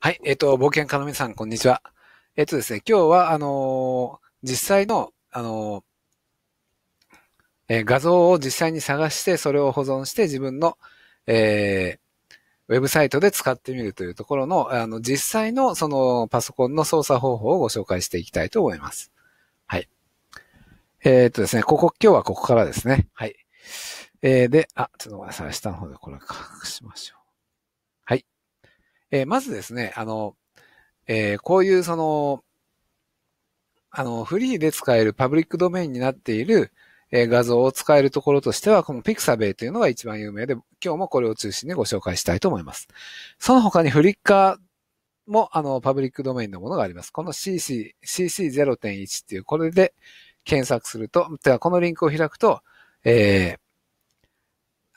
はい。えっ、ー、と、冒険家の皆さん、こんにちは。えっ、ー、とですね、今日は、あのー、実際の、あのえ画像を実際に探して、それを保存して自分の、えウェブサイトで使ってみるというところの、あの、実際のそのパソコンの操作方法をご紹介していきたいと思います。はい。えっ、とですね、ここ、今日はここからですね。はい。えー、で、あ、ちょっとごめんなさい。下の方でこれ隠しましょう。えー、まずですね、あの、えー、こういうその、あの、フリーで使えるパブリックドメインになっている、えー、画像を使えるところとしては、この Pixabay というのが一番有名で、今日もこれを中心にご紹介したいと思います。その他にフリッカーも、あの、パブリックドメインのものがあります。この CC、CC0.1 っていう、これで検索すると、てかこのリンクを開くと、えー、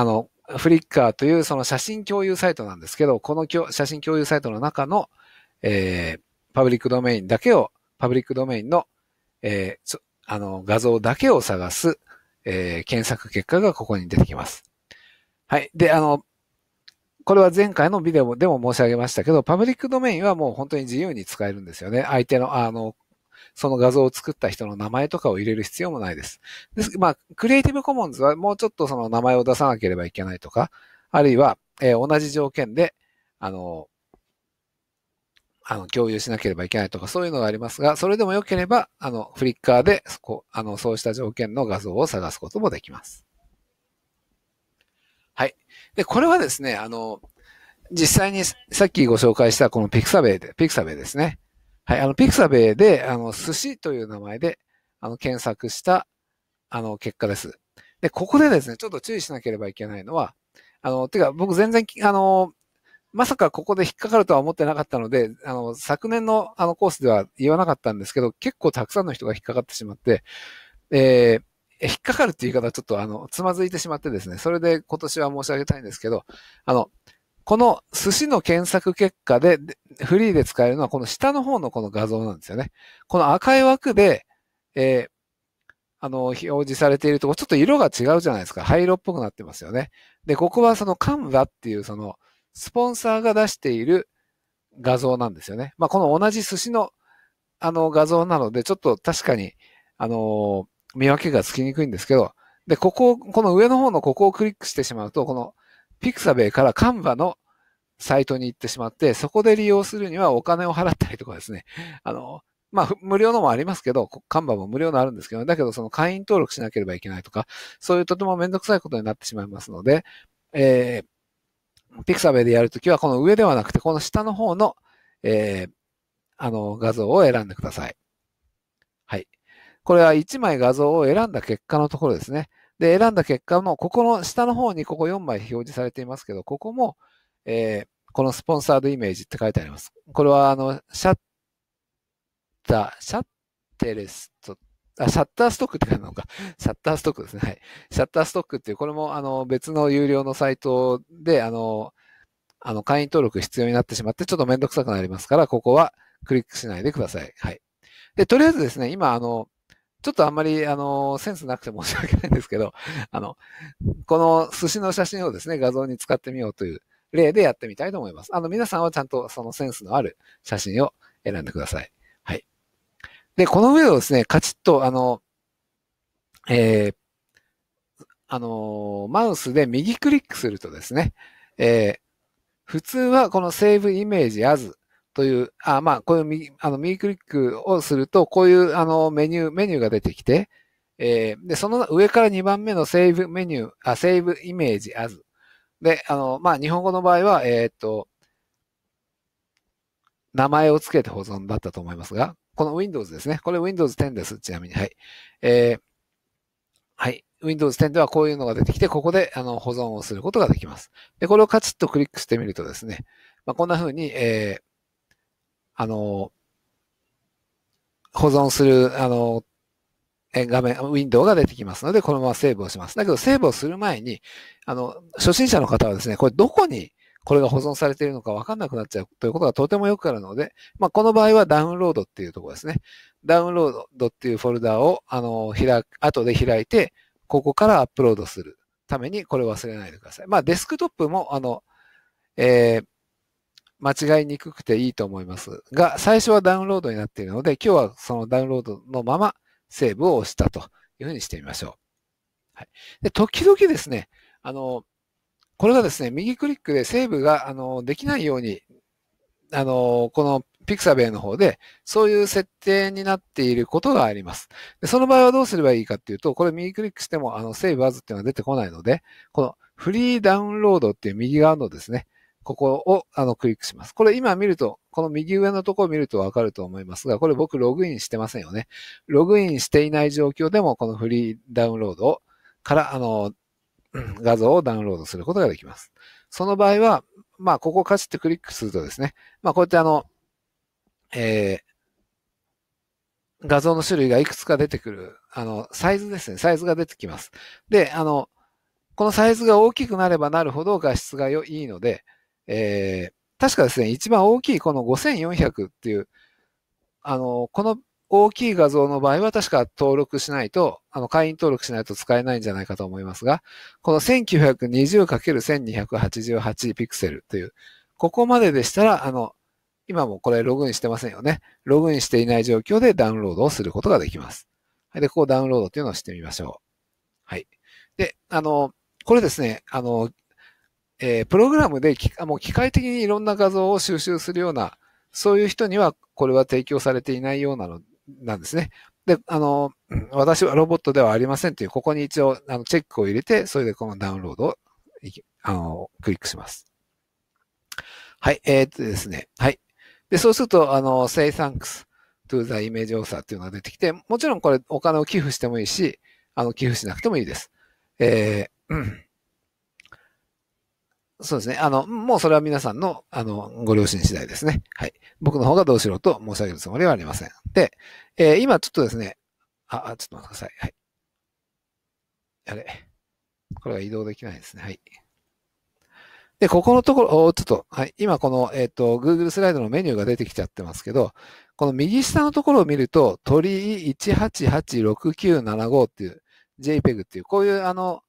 あの、フリッカーというその写真共有サイトなんですけど、この写真共有サイトの中の、えー、パブリックドメインだけを、パブリックドメインの、えー、あの、画像だけを探す、えー、検索結果がここに出てきます。はい。で、あの、これは前回のビデオでも申し上げましたけど、パブリックドメインはもう本当に自由に使えるんですよね。相手の、あの、その画像を作った人の名前とかを入れる必要もないです。です。まあ、クリエイティブコモンズはもうちょっとその名前を出さなければいけないとか、あるいは、えー、同じ条件で、あの、あの、共有しなければいけないとか、そういうのがありますが、それでも良ければ、あの、フリッカーで、そこ、あの、そうした条件の画像を探すこともできます。はい。で、これはですね、あの、実際にさっきご紹介したこのピクサベイで、ピクサベイですね。はい、あの、ピクサベで、あの、寿司という名前で、あの、検索した、あの、結果です。で、ここでですね、ちょっと注意しなければいけないのは、あの、てか、僕全然、あの、まさかここで引っかかるとは思ってなかったので、あの、昨年のあのコースでは言わなかったんですけど、結構たくさんの人が引っかかってしまって、えー、引っかかるっていう言い方はちょっとあの、つまずいてしまってですね、それで今年は申し上げたいんですけど、あの、この寿司の検索結果で、フリーで使えるのはこの下の方のこの画像なんですよね。この赤い枠で、えー、あの、表示されているとこ、ちょっと色が違うじゃないですか。灰色っぽくなってますよね。で、ここはそのカムラっていうその、スポンサーが出している画像なんですよね。まあ、この同じ寿司の、あの、画像なので、ちょっと確かに、あのー、見分けがつきにくいんですけど、で、ここを、この上の方のここをクリックしてしまうと、このピクサベイからカンバのサイトに行ってしまって、そこで利用するにはお金を払ったりとかですね。あの、まあ、無料のもありますけど、カンバも無料のあるんですけど、だけどその会員登録しなければいけないとか、そういうとてもめんどくさいことになってしまいますので、えー、ピクサベイでやるときはこの上ではなくて、この下の方の、えー、あの、画像を選んでください。はい。これは1枚画像を選んだ結果のところですね。で、選んだ結果の、ここの下の方にここ4枚表示されていますけど、ここも、えー、このスポンサードイメージって書いてあります。これは、あの、シャッター、シャッテレスト、あ、シャッターストックって書いてあるのか。シャッターストックですね。はい。シャッターストックっていう、これも、あの、別の有料のサイトで、あの、あの、会員登録必要になってしまって、ちょっとめんどくさくなりますから、ここはクリックしないでください。はい。で、とりあえずですね、今、あの、ちょっとあんまり、あの、センスなくて申し訳ないんですけど、あの、この寿司の写真をですね、画像に使ってみようという例でやってみたいと思います。あの、皆さんはちゃんとそのセンスのある写真を選んでください。はい。で、この上をですね、カチッと、あの、えー、あの、マウスで右クリックするとですね、えー、普通はこのセーブイメージアズという、あまあ、こういう右あの右クリックをすると、こういうあのメニュー、メニューが出てきて、えー、で、その上から2番目のセーブメニュー、あ、セーブイメージアズ。で、あの、まあ、日本語の場合は、えー、っと、名前を付けて保存だったと思いますが、この Windows ですね。これ Windows 10です。ちなみに。はい。えー、はい。Windows 10ではこういうのが出てきて、ここであの保存をすることができます。で、これをカチッとクリックしてみるとですね、まあ、こんな風に、えー、あの、保存する、あの、画面、ウィンドウが出てきますので、このままセーブをします。だけど、セーブをする前に、あの、初心者の方はですね、これどこにこれが保存されているのかわかんなくなっちゃうということがとてもよくあるので、まあ、この場合はダウンロードっていうところですね。ダウンロードっていうフォルダを、あの、開く、後で開いて、ここからアップロードするために、これを忘れないでください。まあ、デスクトップも、あの、えー間違いにくくていいと思いますが、最初はダウンロードになっているので、今日はそのダウンロードのままセーブを押したというふうにしてみましょう。はい、で時々ですね、あの、これがですね、右クリックでセーブがあのできないように、あの、この Pixabay の方で、そういう設定になっていることがあります。でその場合はどうすればいいかっていうと、これ右クリックしても、あの、セーブアズっていうのは出てこないので、このフリーダウンロードっていう右側のですね、ここをあのクリックします。これ今見ると、この右上のところを見るとわかると思いますが、これ僕ログインしてませんよね。ログインしていない状況でもこのフリーダウンロードをからあの画像をダウンロードすることができます。その場合は、まあ、ここをカチッとクリックするとですね、まあ、こうやってあの、えー、画像の種類がいくつか出てくる、あの、サイズですね、サイズが出てきます。で、あの、このサイズが大きくなればなるほど画質が良いので、えー、確かですね、一番大きいこの5400っていう、あの、この大きい画像の場合は確か登録しないと、あの、会員登録しないと使えないんじゃないかと思いますが、この 1920×1288 ピクセルという、ここまででしたら、あの、今もこれログインしてませんよね。ログインしていない状況でダウンロードをすることができます。はい、で、ここダウンロードっていうのをしてみましょう。はい。で、あの、これですね、あの、えー、プログラムでもう機械的にいろんな画像を収集するような、そういう人にはこれは提供されていないようなの、なんですね。で、あの、私はロボットではありませんという、ここに一応、あの、チェックを入れて、それでこのダウンロードを、あの、クリックします。はい、えー、っとですね。はい。で、そうすると、あの、say thanks to the image author っていうのが出てきて、もちろんこれお金を寄付してもいいし、あの、寄付しなくてもいいです。えー、うん。そうですね。あの、もうそれは皆さんの、あの、ご両親次第ですね。はい。僕の方がどうしろと申し上げるつもりはありません。で、えー、今ちょっとですね、あ、あ、ちょっと待ってください。はい。あれ。これは移動できないですね。はい。で、ここのところ、ちょっと、はい。今この、えっ、ー、と、Google スライドのメニューが出てきちゃってますけど、この右下のところを見ると、鳥1886975っていう JPEG っていう、こういうあの、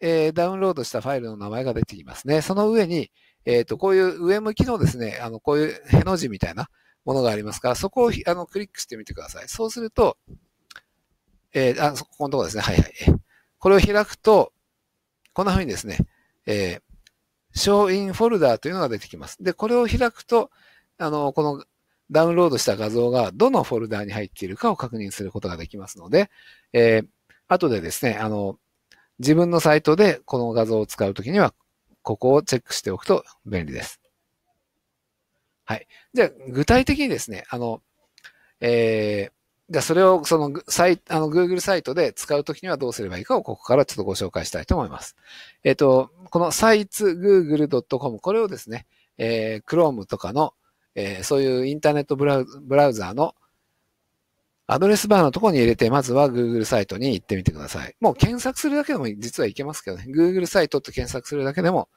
えー、ダウンロードしたファイルの名前が出てきますね。その上に、えっ、ー、と、こういう上向きのですね、あの、こういうへの字みたいなものがありますから、そこをあのクリックしてみてください。そうすると、えー、あ、そこのところですね。はいはい。これを開くと、こんな風にですね、えー、show in フォルダーというのが出てきます。で、これを開くと、あの、このダウンロードした画像がどのフォルダーに入っているかを確認することができますので、えー、後でですね、あの、自分のサイトでこの画像を使うときには、ここをチェックしておくと便利です。はい。じゃあ、具体的にですね、あの、えー、じゃあそれをそのサイ、あの Google サイトで使うときにはどうすればいいかをここからちょっとご紹介したいと思います。えっ、ー、と、この sitesgoogle.com これをですね、えー、Chrome とかの、えー、そういうインターネットブラウザーのアドレスバーのところに入れて、まずは Google サイトに行ってみてください。もう検索するだけでも実はいけますけどね。Google サイトって検索するだけでも、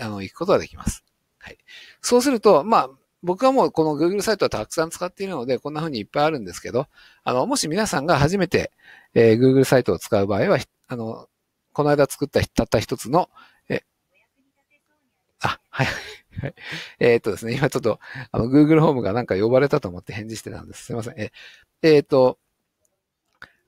あの、行くことができます。はい。そうすると、まあ、僕はもうこの Google サイトはたくさん使っているので、こんな風にいっぱいあるんですけど、あの、もし皆さんが初めて、えー、Google サイトを使う場合は、あの、この間作ったたった一つの、え、あ、はい。はい。えっとですね、今ちょっと、あの、Google ホームがなんか呼ばれたと思って返事してたんです。すいません。え、えっ、ー、と、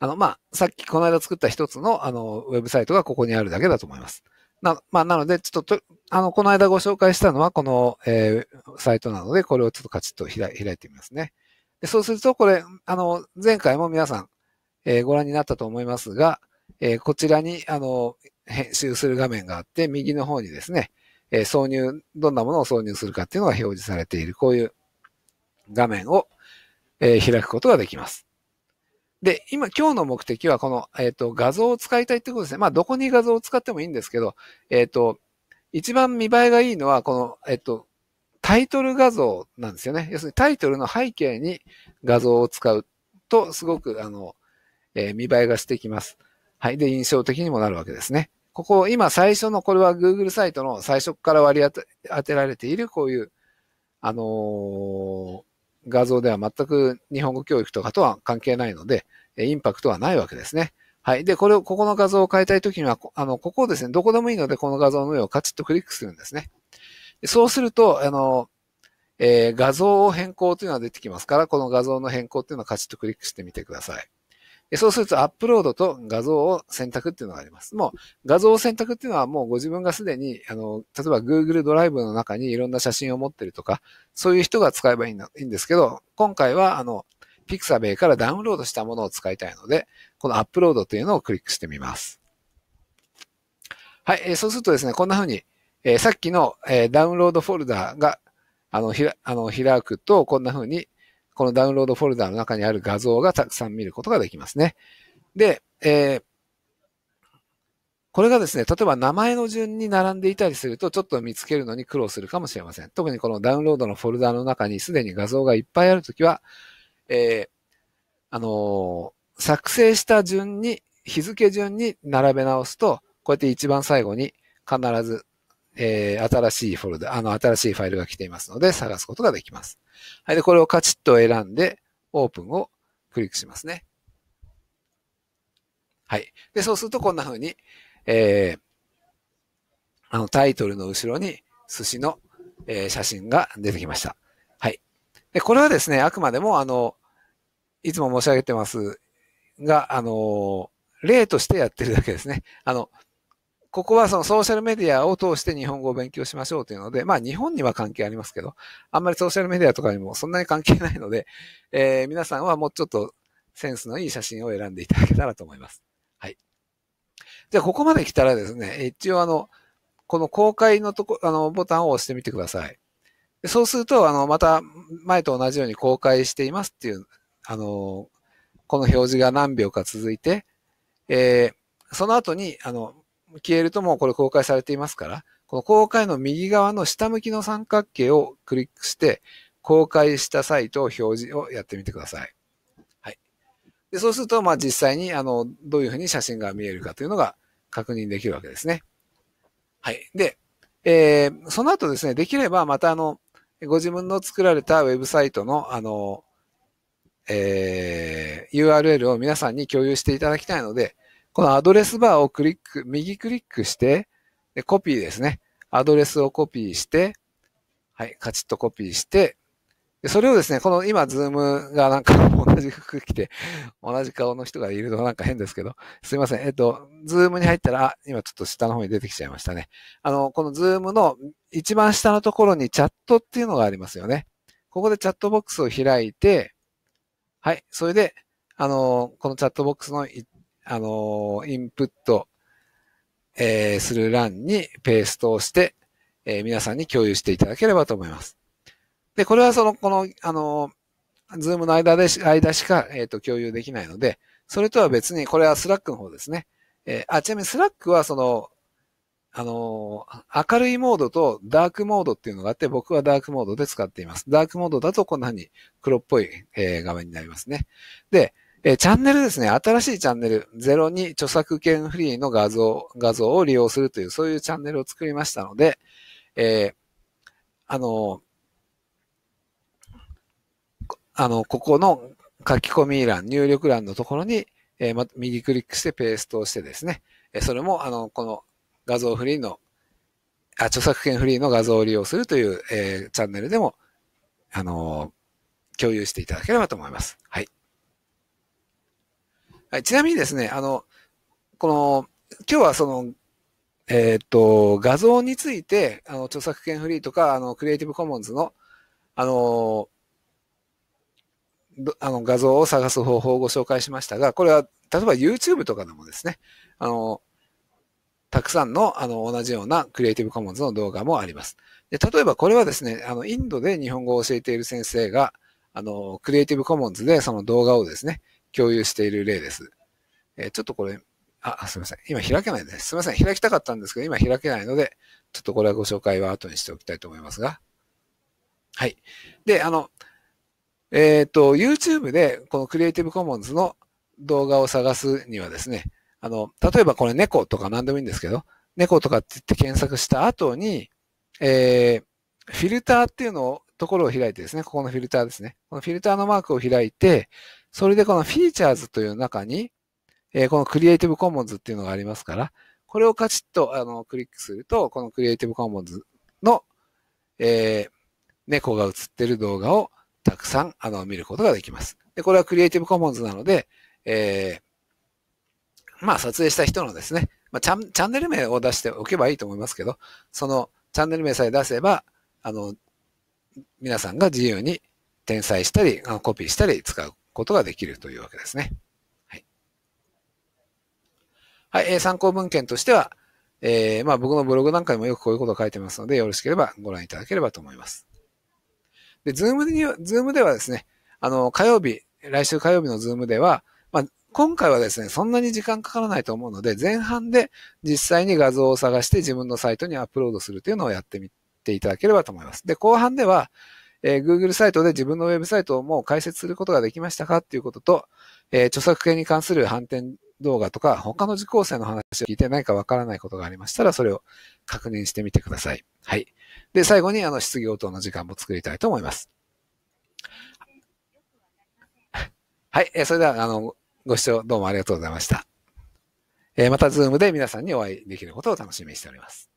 あの、まあ、さっきこの間作った一つの、あの、ウェブサイトがここにあるだけだと思います。な、まあ、なので、ちょっとあの、この間ご紹介したのはこの、えー、サイトなので、これをちょっとカチッと開いてみますね。でそうすると、これ、あの、前回も皆さん、えー、ご覧になったと思いますが、えー、こちらに、あの、編集する画面があって、右の方にですね、え挿入、どんなものを挿入するかっていうのが表示されている、こういう画面を、えー、開くことができます。で、今、今日の目的は、この、えっ、ー、と、画像を使いたいってことですね。まあ、どこに画像を使ってもいいんですけど、えっ、ー、と、一番見栄えがいいのは、この、えっ、と、タイトル画像なんですよね。要するにタイトルの背景に画像を使うと、すごく、あの、え見栄えがしてきます。はい。で、印象的にもなるわけですね。ここ、今最初の、これは Google サイトの最初から割り当てられている、こういう、あの画像では全く日本語教育とかとは関係ないので、インパクトはないわけですね。はい。で、これを、ここの画像を変えたいときには、あの、ここをですね、どこでもいいので、この画像の上をカチッとクリックするんですね。そうすると、あの、えー、画像を変更というのが出てきますから、この画像の変更というのをカチッとクリックしてみてください。そうするとアップロードと画像を選択っていうのがあります。もう画像を選択っていうのはもうご自分がすでに、あの、例えば Google ドライブの中にいろんな写真を持ってるとか、そういう人が使えばいいんですけど、今回はあの、ピクサ a y からダウンロードしたものを使いたいので、このアップロードというのをクリックしてみます。はい、えそうするとですね、こんな風に、えさっきの、えダウンロードフォルダが、あの、ひら、あの、開くと、こんな風に、このダウンロードフォルダの中にある画像がたくさん見ることができますね。で、えー、これがですね、例えば名前の順に並んでいたりすると、ちょっと見つけるのに苦労するかもしれません。特にこのダウンロードのフォルダの中にすでに画像がいっぱいあるときは、えー、あのー、作成した順に、日付順に並べ直すと、こうやって一番最後に必ずえー、新しいフォルダ、あの、新しいファイルが来ていますので、探すことができます。はい。で、これをカチッと選んで、オープンをクリックしますね。はい。で、そうするとこんな風に、えー、あの、タイトルの後ろに寿司の、えー、写真が出てきました。はい。で、これはですね、あくまでも、あの、いつも申し上げてますが、あの、例としてやってるだけですね。あの、ここはそのソーシャルメディアを通して日本語を勉強しましょうというので、まあ日本には関係ありますけど、あんまりソーシャルメディアとかにもそんなに関係ないので、えー、皆さんはもうちょっとセンスのいい写真を選んでいただけたらと思います。はい。じゃあここまで来たらですね、一応あの、この公開のとこ、あの、ボタンを押してみてください。そうすると、あの、また前と同じように公開していますっていう、あの、この表示が何秒か続いて、えー、その後に、あの、消えるともうこれ公開されていますから、この公開の右側の下向きの三角形をクリックして、公開したサイトを表示をやってみてください。はい。でそうすると、まあ実際に、あの、どういうふうに写真が見えるかというのが確認できるわけですね。はい。で、えー、その後ですね、できればまたあの、ご自分の作られたウェブサイトの、あの、えー、URL を皆さんに共有していただきたいので、このアドレスバーをクリック、右クリックして、でコピーですね。アドレスをコピーして、はい、カチッとコピーして、でそれをですね、この今、ズームがなんか 同じ服着て、同じ顔の人がいるのなんか変ですけど、すいません。えっと、ズームに入ったら、今ちょっと下の方に出てきちゃいましたね。あの、このズームの一番下のところにチャットっていうのがありますよね。ここでチャットボックスを開いて、はい、それで、あの、このチャットボックスのあの、インプット、えー、する欄にペーストをして、えー、皆さんに共有していただければと思います。で、これはその、この、あの、ズームの間で、間しか、えっ、ー、と、共有できないので、それとは別に、これはスラックの方ですね。えー、あ、ちなみにスラックは、その、あのー、明るいモードとダークモードっていうのがあって、僕はダークモードで使っています。ダークモードだとこんなに黒っぽい、えー、画面になりますね。で、えー、チャンネルですね。新しいチャンネル。0に著作権フリーの画像、画像を利用するという、そういうチャンネルを作りましたので、えー、あの、あの、ここの書き込み欄、入力欄のところに、えー、ま、右クリックしてペーストをしてですね、えそれも、あの、この画像フリーの、あ、著作権フリーの画像を利用するという、えー、チャンネルでも、あの共有していただければと思います。はい。はい、ちなみにですね、あの、この、今日はその、えー、っと、画像について、あの、著作権フリーとか、あの、クリエイティブコモンズの、あの、あの画像を探す方法をご紹介しましたが、これは、例えば YouTube とかでもですね、あの、たくさんの、あの、同じようなクリエイティブコモンズの動画もあります。で、例えばこれはですね、あの、インドで日本語を教えている先生が、あの、クリエイティブコモンズでその動画をですね、共有している例です。えちょっとこれ、あ、すみません。今開けないです。すみません。開きたかったんですけど、今開けないので、ちょっとこれはご紹介は後にしておきたいと思いますが。はい。で、あの、えっ、ー、と、YouTube でこの Creative Commons の動画を探すにはですね、あの、例えばこれ猫とか何でもいいんですけど、猫とかって言って検索した後に、えー、フィルターっていうのを、ところを開いてですね、ここのフィルターですね。このフィルターのマークを開いて、それでこのフィーチャーズという中に、えー、このクリエイティブコモンズっていうのがありますから、これをカチッとあのクリックすると、このクリエイティブコモンズの、えー、猫が映ってる動画をたくさんあの見ることができます。で、これはクリエイティブコモンズなので、えー、まあ撮影した人のですね、まあチャン、チャンネル名を出しておけばいいと思いますけど、そのチャンネル名さえ出せば、あの、皆さんが自由に転載したり、コピーしたり使うことができるというわけですね。はい。はい、えー、参考文献としては、えー、まあ僕のブログなんかにもよくこういうことを書いてますので、よろしければご覧いただければと思います。で、ズームに、ズームではですね、あの、火曜日、来週火曜日のズームでは、まあ、今回はですね、そんなに時間かからないと思うので、前半で実際に画像を探して自分のサイトにアップロードするというのをやってみていただければと思います。で、後半では、えー、Google サイトで自分のウェブサイトをもう解説することができましたかっていうことと、えー、著作権に関する反転動画とか、他の受講生の話を聞いてないかわからないことがありましたら、それを確認してみてください。はい。で、最後に、あの、質疑応答の時間も作りたいと思います。はい。えー、それでは、あの、ご視聴どうもありがとうございました。えー、また、ズームで皆さんにお会いできることを楽しみにしております。